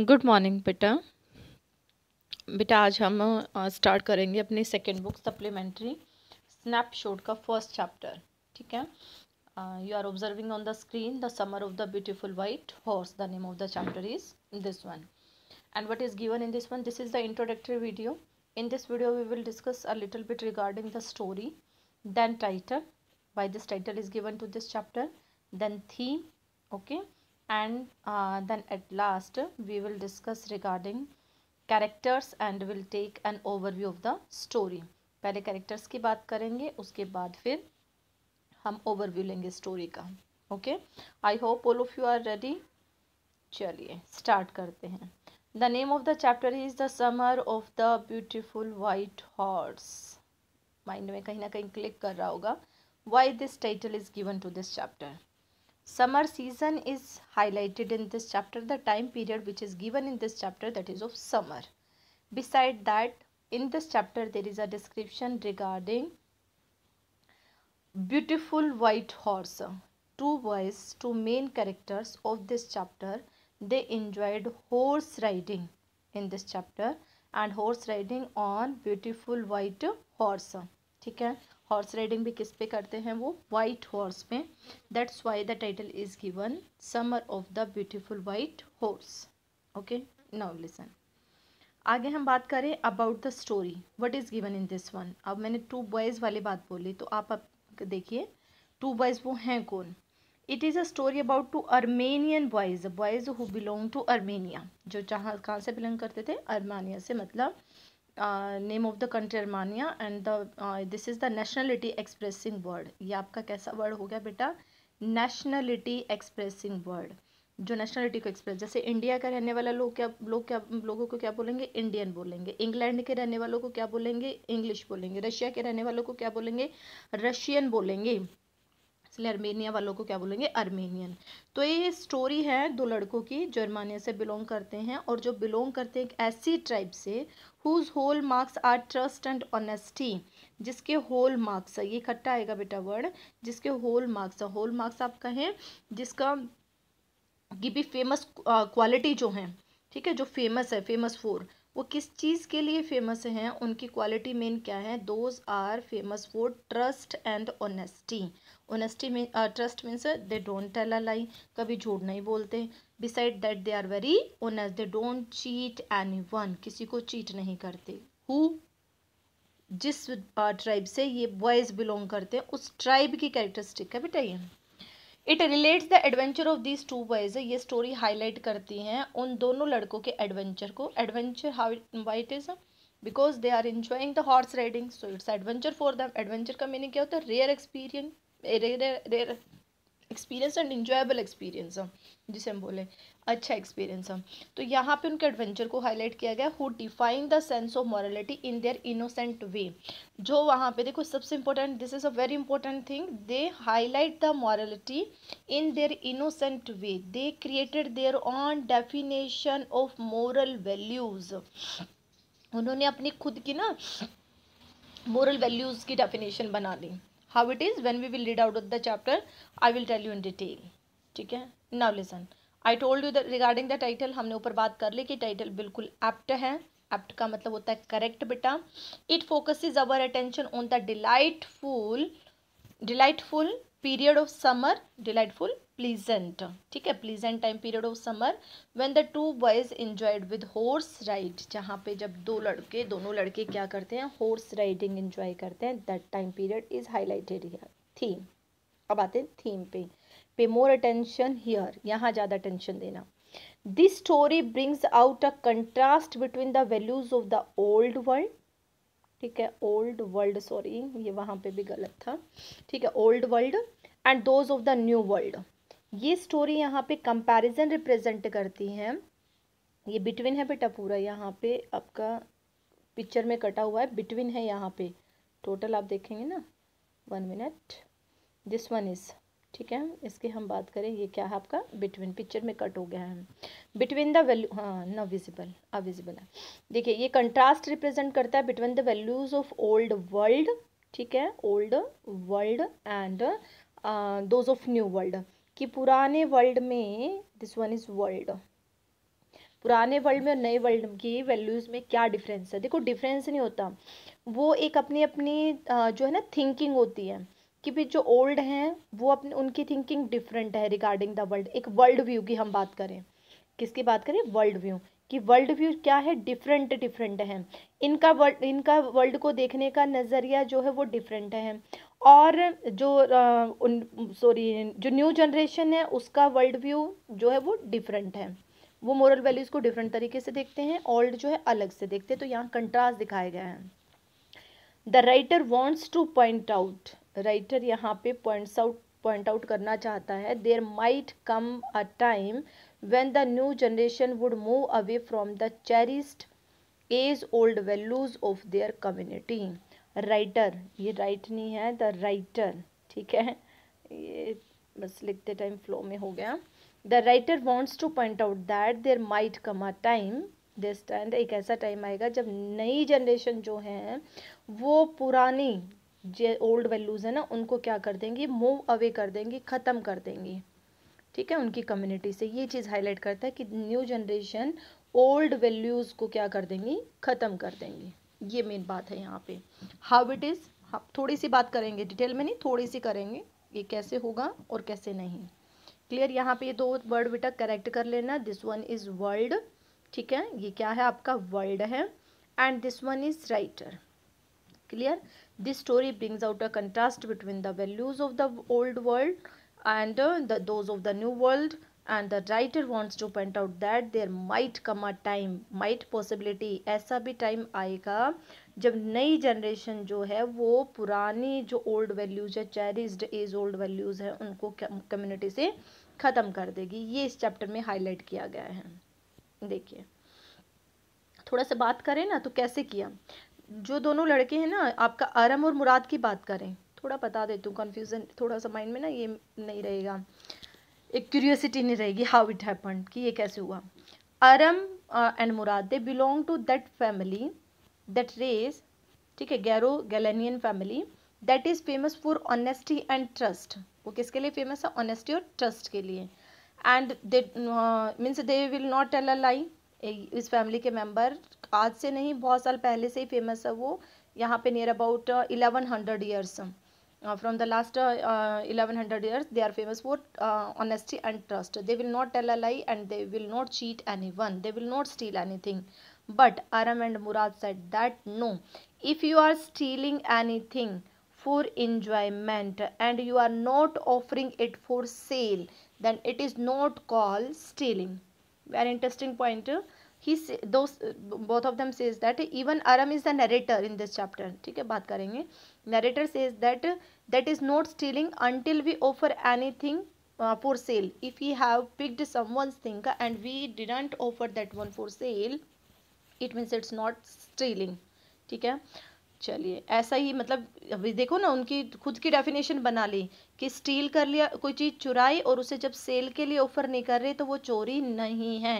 Good morning बेटा बेटा आज हम स्टार्ट करेंगे अपनी सेकेंड बुक सप्लीमेंट्री स्नैपशॉट का फर्स्ट चैप्टर ठीक है you are observing on the screen the summer of the beautiful white horse the name of the chapter is this one and what is given in this one this is the introductory video in this video we will discuss a little bit regarding the story then title why this title is given to this chapter then theme okay and uh, then at last we will discuss regarding characters and will take an overview of the story पहले characters की बात करेंगे उसके बाद फिर हम overview लेंगे story का okay I hope all of you are ready चलिए स्टार्ट करते हैं the name of the chapter is the summer of the beautiful white horse mind में कहीं ना कहीं क्लिक कर रहा होगा why this title is given to this chapter summer season is highlighted in this chapter the time period which is given in this chapter that is of summer beside that in this chapter there is a description regarding beautiful white horse two boys two main characters of this chapter they enjoyed horse riding in this chapter and horse riding on beautiful white horse ठीक है horse riding भी किस पे करते हैं वो white horse पे that's why the title is given summer of the beautiful white horse okay now listen आगे हम बात करें about the story what is given in this one अब मैंने टू बॉयज़ वाली बात बोली तो आप, अब देखिए टू बॉयज़ वो हैं कौन it is a story about two Armenian boys boys who belong to Armenia जो जहाँ कहाँ से बिलोंग करते थे अर्मानिया से मतलब name of the country Armenia and the this is the nationality expressing word ये आपका कैसा वर्ड हो गया बेटा नेशनलिटी एक्सप्रेसिंग वर्ड जो नेशनलिटी को एक्सप्रेस जैसे इंडिया का रहने वाला लोग क्या लोग क्या लोगों को क्या बोलेंगे इंडियन बोलेंगे इंग्लैंड के रहने वालों को क्या बोलेंगे इंग्लिश बोलेंगे रशिया के रहने वालों को क्या बोलेंगे रशियन बोलेंगे इसलिए अर्मेनिया वालों को क्या बोलेंगे अर्मेनियन तो ये स्टोरी है दो लड़कों की जर्मानिया से बिलोंग करते हैं और जो बिलोंग करते हैं एक ऐसी ट्राइब से whose hallmarks are trust and honesty जिसके होल मार्क्स ये इकट्ठा आएगा बेटा वर्ड जिसके होल मार्क्स होल मार्क्स आप कहें जिसका की भी फेमस क्वालिटी जो है ठीक है जो फेमस है फेमस फोर वो किस चीज़ के लिए फेमस हैं उनकी क्वालिटी मेन क्या है those are famous for trust and honesty honesty mean trust means they don't tell a lie कभी झूठ नहीं बोलते beside that they are very honest they don't cheat anyone किसी को चीट नहीं करते हु जिस ट्राइब uh, से ये बॉयज़ बिलोंग करते हैं उस ट्राइब की कैरेक्टरिस्टिक है बेटा ये it relates the adventure of these two boys ये स्टोरी हाईलाइट करती हैं उन दोनों लड़कों के एडवेंचर को adventure how why is because they are enjoying the horse riding so it's adventure for them adventure का मीनिंग क्या होता है rare experience rare rare experience and enjoyable experience जिसे हम बोले अच्छा एक्सपीरियंस हम हाँ। तो यहाँ पे उनके एडवेंचर को हाईलाइट किया गया who define the sense of morality in their innocent way जो वहाँ पे देखो सबसे important this is a very important thing they highlight the morality in their innocent way they created their own definition of moral values उन्होंने अपनी खुद की ना मॉरल वैल्यूज़ की डेफिनेशन बना ली how it is when we will read out the chapter i will tell you in detail ठीक है now listen I told you that regarding the title हमने ऊपर बात कर ली कि title बिल्कुल apt है apt का मतलब होता है correct बेटा it focuses our attention on the delightful delightful period of summer delightful pleasant ठीक है pleasant time period of summer when the two boys enjoyed with horse ride जहाँ पे जब दो लड़के दोनों लड़के क्या करते हैं हॉर्स राइडिंग इंजॉय करते हैं that time period is highlighted here theme अब आते हैं थीम पे पे मोर अटेंशन हियर यहाँ ज़्यादा अटेंशन देना this story brings out a contrast between the values of the old world ठीक है ओल्ड वर्ल्ड सॉरी ये वहाँ पे भी गलत था ठीक है old world and those of the new world ये स्टोरी यहाँ पे कंपैरिजन रिप्रेजेंट करती है ये बिटवीन है बेटा पूरा यहाँ पे आपका पिक्चर में कटा हुआ है बिटवीन है यहाँ पे टोटल आप देखेंगे ना one minute this one is ठीक है इसकी हम बात करें ये क्या है आपका बिटवीन पिक्चर में कट हो गया है बिटवीन द वैल्यू हाँ न विजिबल अविजिबल है देखिए ये कंट्रास्ट रिप्रेजेंट करता है between the values of old world ठीक है old world and those of new world कि पुराने वर्ल्ड में दिस वन इज़ वर्ल्ड पुराने वर्ल्ड में और नए वर्ल्ड की वैल्यूज़ में क्या डिफरेंस है देखो डिफरेंस नहीं होता वो एक अपनी अपनी जो है ना थिंकिंग होती है कि भी जो ओल्ड हैं वो अपने उनकी थिंकिंग डिफरेंट है रिगार्डिंग द वर्ल्ड एक वर्ल्ड व्यू की हम बात करें किसकी बात करें वर्ल्ड व्यू कि वर्ल्ड व्यू क्या है डिफरेंट डिफरेंट है इनका वर्ल्ड इनका वर्ल्ड को देखने का नज़रिया जो है वो डिफरेंट है और जो उन सॉरी जो न्यू जनरेशन है उसका वर्ल्ड व्यू जो है वो डिफरेंट है वो मॉरल वैल्यूज़ को डिफरेंट तरीके से देखते हैं ओल्ड जो है अलग से देखते हैं तो यहाँ कंट्रास्ट दिखाए गए हैं the writer wants to point out writer यहाँ पे पॉइंट्स आउट पॉइंट आउट करना चाहता है there might come a time when the new generation would move away from the cherished age old values of their community writer ये right नहीं है the writer ठीक है ये बस लिखते टाइम फ्लो में हो गया the writer wants to point out that there might come a time this time एक ऐसा टाइम आएगा जब नई जनरेशन जो है वो पुरानी जो ओल्ड वैल्यूज़ हैं ना उनको क्या कर देंगी मूव अवे कर देंगी ख़त्म कर देंगी ठीक है उनकी कम्युनिटी से ये चीज़ हाईलाइट करता है कि न्यू जनरेशन ओल्ड वैल्यूज़ को क्या कर देंगी ख़त्म कर देंगी ये मेन बात है यहाँ पे हाउ इट इज़ थोड़ी सी बात करेंगे डिटेल में नहीं थोड़ी सी करेंगे ये कैसे होगा और कैसे नहीं क्लियर यहाँ पे ये दो वर्ड बेटा करेक्ट कर लेना दिस वन इज़ वर्ल्ड ठीक है ये क्या है आपका वर्ल्ड है and this one is writer clear this story brings out a contrast between the values of the old world and uh, the, those of the new world and the writer wants to point out that there might come a time might possibility ऐसा भी time आएगा जब नई generation जो है वो पुरानी जो ओल्ड वैल्यूज़ है चेरिस्ड एज ओल्ड वैल्यूज़ हैं उनको कम्युनिटी से ख़त्म कर देगी ये इस चैप्टर में हाईलाइट किया गया है देखिए थोड़ा सा बात करें ना तो कैसे किया जो दोनों लड़के हैं ना आपका आरम और मुराद की बात करें थोड़ा बता देती हूँ कन्फ्यूज़न थोड़ा सा माइंड में ना ये नहीं रहेगा एक क्यूरियोसिटी नहीं रहेगी हाउ इट हैपन कि ये कैसे हुआ Aram and Murad they belong to that family that race ठीक है Garoghlanian family that is famous for honesty and trust वो किसके लिए फेमस है ऑनेस्टी और ट्रस्ट के लिए and they means they will not tell a lie इस फैमिली के मेंबर आज से नहीं बहुत साल पहले से ही फेमस है वो यहाँ पे near about eleven hundred years from the last eleven hundred years they are famous for honesty and trust they will not tell a lie and they will not cheat anyone they will not steal anything but Aram and Murad said that no if you are stealing anything for enjoyment and you are not offering it for sale then it is not call stealing very interesting point he those both of them says that even aram is the narrator in this chapter theek hai baat karenge narrator says that that is not stealing until we offer anything uh, for sale if we have picked someone's thing and we didn't offer that one for sale it means it's not stealing theek चलिए ऐसा ही मतलब अभी देखो ना उनकी खुद की definition बना ली कि स्टील कर लिया कोई चीज़ चुराई और उसे जब सेल के लिए ऑफर नहीं कर रहे तो वो चोरी नहीं है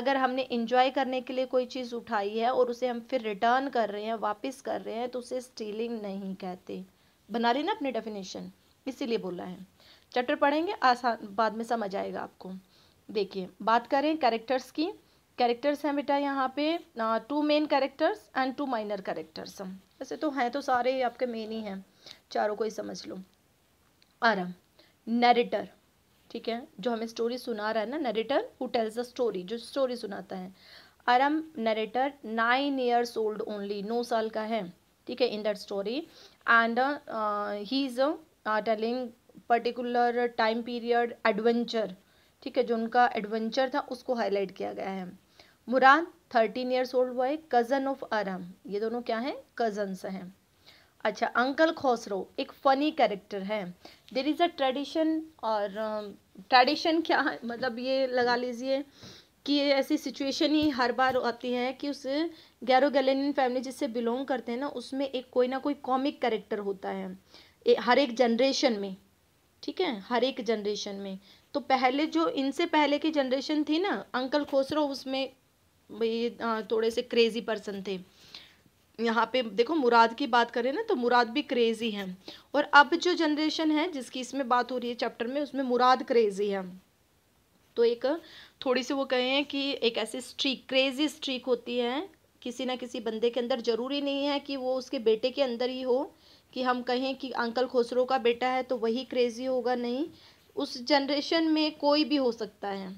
अगर हमने इंजॉय करने के लिए कोई चीज़ उठाई है और उसे हम फिर रिटर्न कर रहे हैं वापस कर रहे हैं तो उसे स्टीलिंग नहीं कहते बना ली ना अपनी डेफिनेशन इसीलिए बोला है चैप्टर पढ़ेंगे आसान बाद में समझ आएगा आपको देखिए बात करें कैरेक्टर्स की कैरेक्टर्स हैं बेटा यहाँ पे two main characters and two minor characters ऐसे तो हैं तो सारे आपके मेन ही हैं चारों को ही समझ लो आरम नरेटर ठीक है जो हमें स्टोरी सुना रहा है ना narrator who tells the story जो स्टोरी सुनाता है Aram narrator nine years old only नौ साल का है ठीक है in that story and he is telling particular time period adventure ठीक है जो उनका एडवेंचर था उसको हाईलाइट किया गया है Murad thirteen years old boy cousin of Aram ये दोनों क्या हैं कज़न्स हैं अच्छा अंकल खोसरो एक फ़नी कैरेक्टर है देर इज़ अ ट्रेडिशन और ट्रेडिशन um, क्या है मतलब ये लगा लीजिए कि ऐसी सिचुएशन ही हर बार आती है कि उस गैरो गैलेनियन फैमिली जिससे बिलोंग करते हैं ना उसमें एक कोई ना कोई कॉमिक कैरेक्टर होता है ए, हर एक जनरेशन में ठीक है हर एक जनरेशन में तो पहले जो इनसे पहले की जनरेशन थी ना अंकल खोसरो उसमें भाई थोड़े से क्रेज़ी पर्सन थे यहाँ पे देखो मुराद की बात करें ना तो मुराद भी क्रेज़ी हैं और अब जो जनरेशन है जिसकी इसमें बात हो रही है चैप्टर में उसमें मुराद क्रेज़ी है तो एक थोड़ी सी वो कहें कि एक ऐसी स्ट्रीक क्रेज़ी स्ट्रीक होती है किसी ना किसी बंदे के अंदर ज़रूरी नहीं है कि वो उसके बेटे के अंदर ही हो कि हम कहें कि अंकल खोसरो का बेटा है तो वही क्रेज़ी होगा नहीं उस जनरेशन में कोई भी हो सकता है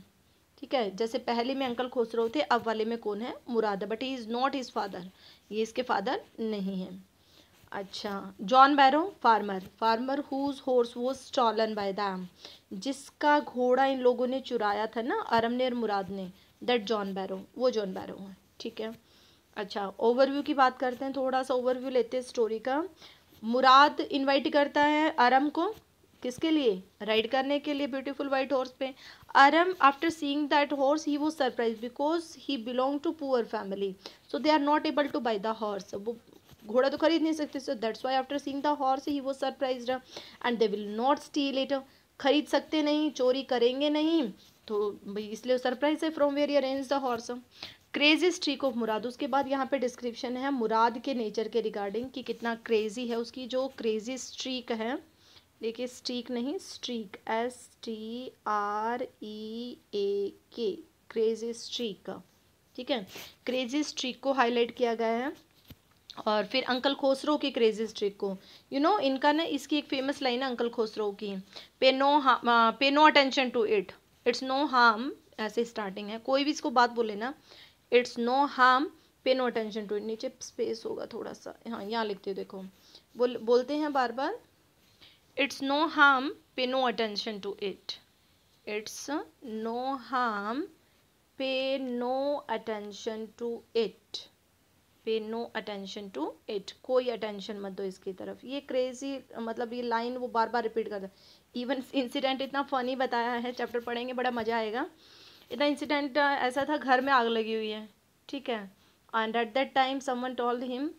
ठीक है जैसे पहले में अंकल खुसरो थे अब वाले में कौन है Murad but he is not his father ये इसके फादर नहीं है अच्छा John Byro farmer farmer whose horse वो स्टॉलन बाय दैम जिसका घोड़ा इन लोगों ने चुराया था ना अरम ने और मुराद ने दैट जॉन बैरो वो जॉन बैरो है ठीक है अच्छा ओवरव्यू की बात करते हैं थोड़ा सा ओवरव्यू लेते हैं स्टोरी का मुराद इनवाइट करता है अरम को किसके लिए राइड करने के लिए ब्यूटीफुल वाइट हॉर्स पे Aram, after seeing that horse, he was surprised because he belonged to poor family. So they are not able to buy the horse. वो घोड़ा तो खरीद नहीं सकते so that's why after seeing the horse he वो surprise and they will not steal it खरीद सकते नहीं चोरी करेंगे नहीं तो भाई इसलिए सरप्राइज है from where arrange the horse crazy streak of Murad उसके बाद यहाँ पे डिस्क्रिप्शन है मुराद के नेचर के रिगार्डिंग कि कितना क्रेजी है उसकी जो क्रेजी स्ट्रीक है देखिए स्ट्रीक नहीं streak S T R E A K crazy streak ठीक है क्रेजी स्ट्रीक को हाईलाइट किया गया है और फिर अंकल खोसरो की क्रेजी स्ट्रीक को यू you नो know, इनका ना इसकी एक फेमस लाइन है अंकल खोसरो की pay no pay no attention to it it's no harm ऐसे स्टार्टिंग है कोई भी इसको बात बोले ना it's no harm pay no attention to it नीचे स्पेस होगा थोड़ा सा हाँ यहाँ लिखते हो देखो बोल बोलते हैं बार बार it's no harm pay no attention to it it's no harm pay no attention to it pay no attention to it कोई अटेंशन मत दो इसकी तरफ ये क्रेजी मतलब ये लाइन वो बार बार रिपीट कर इवन इंसिडेंट इतना फ़नी बताया है चैप्टर पढ़ेंगे बड़ा मज़ा आएगा इतना इंसिडेंट ऐसा था घर में आग लगी हुई है ठीक है and at that time someone told him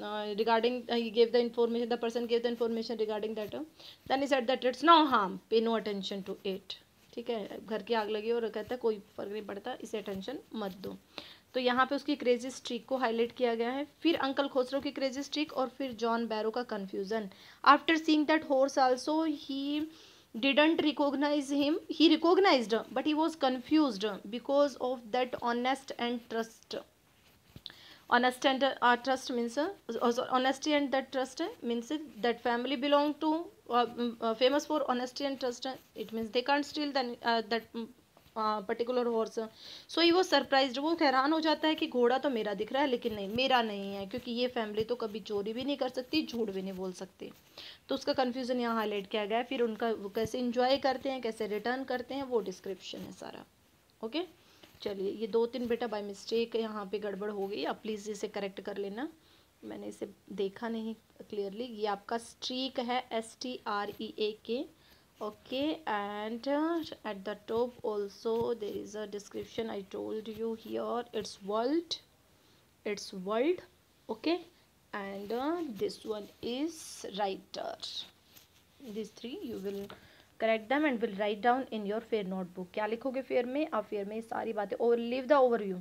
Uh, regarding uh, he gave the information the person gave the information regarding that uh, then he said that it's no harm pay no attention to it ठीक है घर की आग लगी और कहता है कोई फर्क नहीं पड़ता इसे अटेंशन मत दो तो यहाँ पे उसकी क्रेजी स्ट्रीक को हाईलाइट किया गया है फिर अंकल खोसरो की क्रेजी स्ट्रीक और फिर जॉन बैरो का confusion after seeing that horse also he didn't recognise him he recognised but he was confused because of that honest and trust honest and uh, trust means uh, also honesty and that trust uh, means uh, that family belong to uh, uh, famous for honesty and trust uh, it means they can't steal then uh, that particular horse so he वो surprise वो हैरान हो जाता है कि घोड़ा तो मेरा दिख रहा है लेकिन नहीं मेरा नहीं है क्योंकि ये फैमिली तो कभी चोरी भी नहीं कर सकती झूठ भी नहीं बोल सकती तो उसका कन्फ्यूज़न यहाँ हाईलाइट किया गया है फिर उनका कैसे इंजॉय करते हैं कैसे रिटर्न करते हैं वो डिस्क्रिप्शन है सारा ओके okay? चलिए ये दो तीन बेटा बाय मिस्टेक यहाँ पे गड़बड़ हो गई आप प्लीज़ इसे करेक्ट कर लेना मैंने इसे देखा नहीं क्लियरली ये आपका स्ट्रीक है S T R E A K okay and at the top also there is a description I told you here it's world it's world okay and this one is writer this three you will correct them and will write down in your fair notebook क्या लिखोगे fair में आप fair में सारी बातें over leave the overview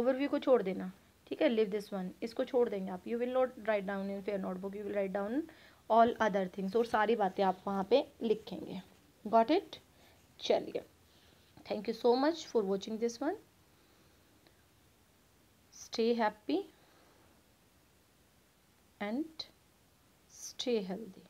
overview को छोड़ देना ठीक है लिव दिस वन इसको छोड़ देंगे आप you will not write down in fair notebook you will write down all other things और सारी बातें आप वहाँ पे लिखेंगे गॉट इट चलिए thank you so much for watching this one stay happy and stay healthy